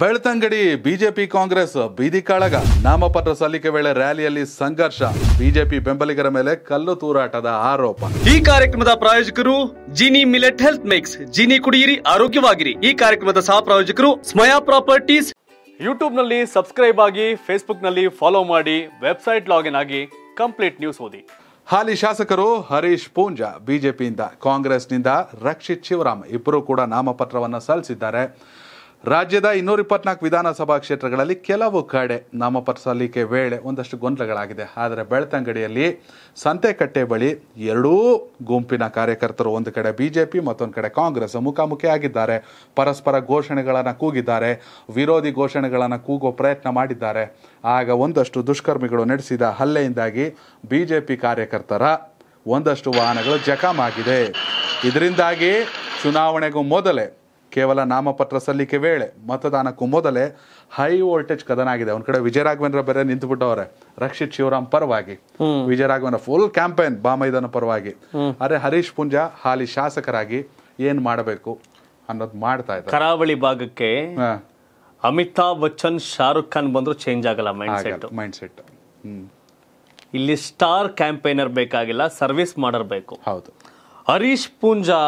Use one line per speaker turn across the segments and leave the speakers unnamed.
Belthangady BJP Congress ಬೀದಿ ಕಾಳಗ ನಾಮಪತ್ರ ಸಲ್ಲಿಕೆ ವೇಳೆ ರ್ಯಾಲಿಯಲ್ಲಿ ಸಂಘರ್ಷ ಬಿಜೆಪಿ ಬೆಂಬಲಿಗರ ಮೇಲೆ ಕಲ್ಲು ತೂರಾಟದ ಆರೋಪ ಈ ಕಾರ್ಯಕ್ರಮದ ಪ್ರಾಯೋಜಕರು
Jini millet health mix Jini ಕುಡಿಯಿರಿ ಆರೋಗ್ಯವಾಗಿರಿ ಈ ಕಾರ್ಯಕ್ರಮದ ಸಹ ಪ್ರಾಯೋಜಕರು ಸ್ಮಯಾ ಪ್ರಾಪರ್ಟೀಸ್ ಯೂಟ್ಯೂಬ್ ನಲ್ಲಿ ಸಬ್ಸ್ಕ್ರೈಬ್ ಆಗಿ ಫೇಸ್ಬುಕ್ ನಲ್ಲಿ ಫಾಲೋ ಮಾಡಿ ವೆಬ್ಸೈಟ್ ಲಾಗಿನ್ ಆಗಿ ಕಂಪ್ಲೀಟ್ ನ್ಯೂಸ್ ಓದಿ
ಹಾಲಿ ಶಾಸಕರು ಹರೀಶ್ ಪೂಂಜಾ ಬಿಜೆಪಿಯಿಂದ ಕಾಂಗ್ರೆಸ್ನಿಂದ ರಕ್ಷಿತ್ ಶಿವರಾಮ್ ಇಬ್ಬರೂ ಕೂಡ ನಾಮಪತ್ರವನ್ನು ಸಲ್ಲಿಸಿದ್ದಾರೆ ರಾಜ್ಯದ ಇನ್ನೂರ ಇಪ್ಪತ್ನಾಲ್ಕು ವಿಧಾನಸಭಾ ಕ್ಷೇತ್ರಗಳಲ್ಲಿ ಕೆಲವು ಕಡೆ ನಾಮಪತ್ರ ಸಲ್ಲಿಕೆ ವೇಳೆ ಒಂದಷ್ಟು ಗೊಂದಲಗಳಾಗಿದೆ ಆದರೆ ಬೆಳ್ತಂಗಡಿಯಲ್ಲಿ ಸಂತೆಕಟ್ಟೆ ಬಳಿ ಎರಡೂ ಗುಂಪಿನ ಕಾರ್ಯಕರ್ತರು ಒಂದು ಕಡೆ ಬಿ ಜೆ ಪಿ ಮತ್ತೊಂದು ಕಡೆ ಕಾಂಗ್ರೆಸ್ ಮುಖಾಮುಖಿಯಾಗಿದ್ದಾರೆ ಪರಸ್ಪರ ಘೋಷಣೆಗಳನ್ನು ಕೂಗಿದ್ದಾರೆ ವಿರೋಧಿ ಘೋಷಣೆಗಳನ್ನು ಕೂಗೋ ಪ್ರಯತ್ನ ಮಾಡಿದ್ದಾರೆ ಆಗ ಒಂದಷ್ಟು ದುಷ್ಕರ್ಮಿಗಳು ನಡೆಸಿದ ಹಲ್ಲೆಯಿಂದಾಗಿ ಬಿ ಜೆ ಪಿ ಕಾರ್ಯಕರ್ತರ ಒಂದಷ್ಟು ವಾಹನಗಳು ಜಖಮ್ ಆಗಿದೆ ಇದರಿಂದಾಗಿ ಚುನಾವಣೆಗೂ ಮೊದಲೇ ಕೇವಲ ನಾಮಪತ್ರ ಸಲ್ಲಿಕೆ ವೇಳೆ ಮತದಾನಕ್ಕೂ ಮೊದಲೇ ಹೈ ವೋಲ್ಟೇಜ್ ಕದನ ಆಗಿದೆ ಒಂದ್ ಕಡೆ ವಿಜಯರಾಘವೇಂದ್ರ ಬೇರೆ ನಿಂತುಬಿಟ್ಟವ್ರೆ ರಕ್ಷಿತ್ ಶಿವರಾಮ್ ಪರವಾಗಿ ವಿಜಯರಾಘವೇಂದ್ರ ಫುಲ್ ಕ್ಯಾಂಪೇನ್ ಮೈದಾನ ಪರವಾಗಿ ಅರೆ ಹರೀಶ್ ಪುಂಜಾ ಹಾಲಿ ಶಾಸಕರಾಗಿ ಏನ್ ಮಾಡಬೇಕು ಅನ್ನೋದು ಮಾಡ್ತಾ ಇದ್ದಾರೆ ಕರಾವಳಿ
ಭಾಗಕ್ಕೆ ಅಮಿತಾಬ್ ಬಚ್ಚನ್ ಶಾರುಖ್ ಖಾನ್ ಬಂದ್ರು ಚೇಂಜ್ ಆಗಲ್ಲ ಮೈಂಡ್ ಸೆಟ್ ಇಲ್ಲಿ ಸ್ಟಾರ್ ಕ್ಯಾಂಪೇನರ್ ಬೇಕಾಗಿಲ್ಲ ಸರ್ವಿಸ್ ಬೇಕು ಹೌದು ಹರೀಶ್ ಪೂಂಜಾ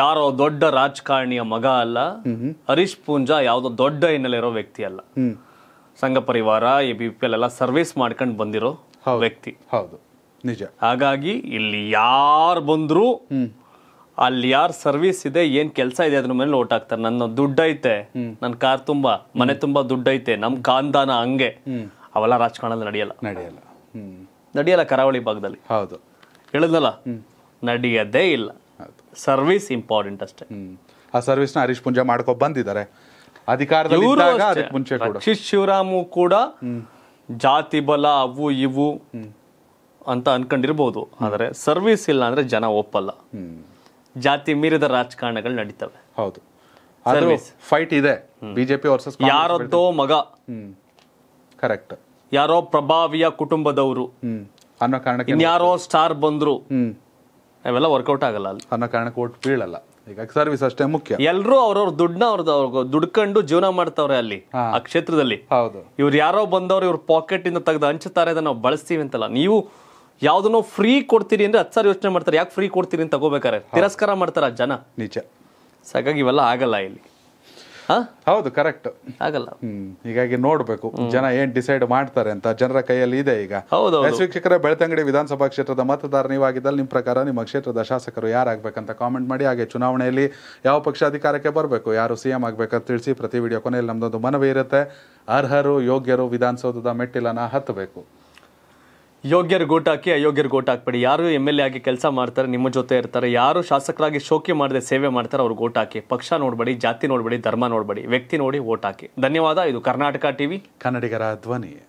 ಯಾರೋ ದೊಡ್ಡ ರಾಜಕಾರಣಿಯ ಮಗ ಅಲ್ಲ ಹರೀಶ್ ಪೂಂಜಾ ಯಾವುದೋ ದೊಡ್ಡ ಹಿನ್ನೆಲೆ ಇರೋ ವ್ಯಕ್ತಿ ಅಲ್ಲ ಸಂಘ ಪರಿವಾರ ಎ ಬಿ ಪಿ ಎಲ್ ಎಲ್ಲ ಸರ್ವಿಸ್ ಮಾಡ್ಕೊಂಡು ಬಂದಿರೋ ವ್ಯಕ್ತಿ ಹೌದು ನಿಜ ಹಾಗಾಗಿ ಇಲ್ಲಿ ಯಾರು ಬಂದ್ರು ಅಲ್ಲಿ ಯಾರು ಸರ್ವಿಸ್ ಇದೆ ಏನ್ ಕೆಲಸ ಇದೆ ಅದ್ರ ಮೇಲೆ ಓಟ್ ಹಾಕ್ತಾರೆ ನನ್ನ ದುಡ್ಡು ಐತೆ ನನ್ನ ಕಾರ್ ತುಂಬಾ ಮನೆ ತುಂಬಾ ದುಡ್ಡು ಐತೆ ನಮ್ ಕಾಂದಾನ ಹಂಗೆ ಅವೆಲ್ಲ ರಾಜಕಾರಣದಲ್ಲಿ ನಡೆಯಲ್ಲ ನಡೆಯಲ್ಲ ನಡೆಯಲ್ಲ ಕರಾವಳಿ ಭಾಗದಲ್ಲಿ ಹೌದು ಹೇಳಿದ್ನಲ್ಲ ನಡೆಯದೇ ಇಲ್ಲ ಸರ್ವಿಸ್ ಇಂಪಾರ್ಟೆಂಟ್ ಅಷ್ಟೇ
ಆ ನ ಹರೀಶ್ ಪುಂಜಾ ಮಾಡ್ಕೊಂಡು ಬಂದಿದ್ದಾರೆ ಅಧಿಕಾರದಲ್ಲಿ ಮುಂಚೆ ರಕ್ಷಿತ್
ಶಿವರಾಮು ಕೂಡ ಜಾತಿ ಬಲ ಅವು ಇವು ಅಂತ ಅನ್ಕೊಂಡಿರ್ಬೋದು ಆದರೆ ಸರ್ವಿಸ್ ಇಲ್ಲ ಅಂದ್ರೆ ಜನ ಒಪ್ಪಲ್ಲ ಜಾತಿ ಮೀರಿದ ರಾಜಕಾರಣಗಳು ನಡೀತವೆ ಹೌದು
ಫೈಟ್ ಇದೆ ಬಿಜೆಪಿ ವರ್ಸಸ್ ಯಾರದ್ದೋ ಮಗ ಕರೆಕ್ಟ್
ಯಾರೋ ಪ್ರಭಾವಿಯ ಕುಟುಂಬದವರು ಅನ್ನೋ ಕಾರಣಕ್ಕೆ ಇನ್ಯಾರೋ ಸ್ಟಾರ್ ಬಂದ್ರು ಅವೆಲ್ಲ ವರ್ಕೌಟ್ ಆಗಲ್ಲ ಅಲ್ಲಿ ಅನ್ನೋ ಕಾರಣಕ್ಕೆ ಓಟ್ ಬೀಳಲ್ಲ
ಈಗ ಸರ್ವಿಸ್ ಅಷ್ಟೇ ಮುಖ್ಯ
ಎಲ್ಲರೂ ಅವ್ರವ್ರ ದುಡ್ಡನ್ನ ಅವ್ರದ್ದು ಅವ್ರ ದುಡ್ಕೊಂಡು ಜೀವನ ಮಾಡ್ತಾವ್ರೆ ಅಲ್ಲಿ ಆ ಕ್ಷೇತ್ರದಲ್ಲಿ ಹೌದು ಇವ್ರು ಯಾರೋ ಬಂದವ್ರು ಇವ್ರ ಪಾಕೆಟ್ ಇಂದ ತೆಗೆದು ಹಂಚುತ್ತಾರೆ ಅದನ್ನ ನಾವು ಬಳಸ್ತೀವಿ ಅಂತಲ್ಲ ನೀವು ಯಾವ್ದನ್ನೋ ಫ್ರೀ ಕೊಡ್ತೀರಿ ಅಂದ್ರೆ ಹತ್ತು ಯೋಚನೆ ಮಾಡ್ತಾರೆ ಯಾಕೆ ಫ್ರೀ ಕೊಡ್ತೀರಿ ಅಂತ ತಗೋಬೇಕಾರೆ ತಿರಸ್ಕಾರ ಮಾಡ್ತಾರ ಜನ ನಿಜ ಸಾಕಾಗಿ ಇವೆಲ್ಲ ಆಗಲ್ಲ ಇಲ್ಲಿ
ಹೌದು ಕರೆಕ್ಟ್ ಆಗಲ್ಲ ಹೀಗಾಗಿ ನೋಡ್ಬೇಕು ಜನ ಏನ್ ಡಿಸೈಡ್ ಮಾಡ್ತಾರೆ ಅಂತ ಜನರ ಕೈಯಲ್ಲಿ ಇದೆ ಈಗ ಹೌದು ವೀಕ್ಷಕರ ಬೆಳ್ತಂಗಡಿ ವಿಧಾನಸಭಾ ಕ್ಷೇತ್ರದ ಮತದಾರ ನೀವಾಗಿದ್ದಲ್ಲಿ ನಿಮ್ ಪ್ರಕಾರ ನಿಮ್ಮ ಕ್ಷೇತ್ರದ ಶಾಸಕರು ಯಾರಾಗಬೇಕಂತ ಕಾಮೆಂಟ್ ಮಾಡಿ ಹಾಗೆ ಚುನಾವಣೆಯಲ್ಲಿ ಯಾವ ಪಕ್ಷ ಅಧಿಕಾರಕ್ಕೆ ಬರಬೇಕು ಯಾರು ಸಿಎಂ ಆಗ್ಬೇಕಂತ ತಿಳಿಸಿ ಪ್ರತಿ ವಿಡಿಯೋ ಕೊನೆಯಲ್ಲಿ ನಮ್ದೊಂದು ಮನವಿ ಇರುತ್ತೆ ಅರ್ಹರು ಯೋಗ್ಯರು ವಿಧಾನಸೌಧದ ಮೆಟ್ಟಿಲನ್ನ ಹತ್ತಬೇಕು
ಯೋಗ್ಯರು ಗೋಟ್ ಹಾಕಿ ಅಯೋಗ್ಯರು ಗೋಟ್ ಹಾಕ್ಬೇಡಿ ಯಾರು ಎಮ್ ಎಲ್ ಎ ಆಗಿ ಕೆಲಸ ಮಾಡ್ತಾರೆ ನಿಮ್ಮ ಜೊತೆ ಇರ್ತಾರೆ ಯಾರು ಶಾಸಕರಾಗಿ ಶೋಕಿ ಮಾಡದೆ ಸೇವೆ ಮಾಡ್ತಾರೆ ಅವ್ರು ಗೋಟ್ ಹಾಕಿ ಪಕ್ಷ ನೋಡಬೇಡಿ ಜಾತಿ ನೋಡಬೇಡಿ ಧರ್ಮ ನೋಡಬೇಡಿ ವ್ಯಕ್ತಿ ನೋಡಿ ಓಟ್ ಹಾಕಿ ಧನ್ಯವಾದ ಇದು ಕರ್ನಾಟಕ ಟಿವಿ ಕನ್ನಡಿಗರ ಧ್ವನಿ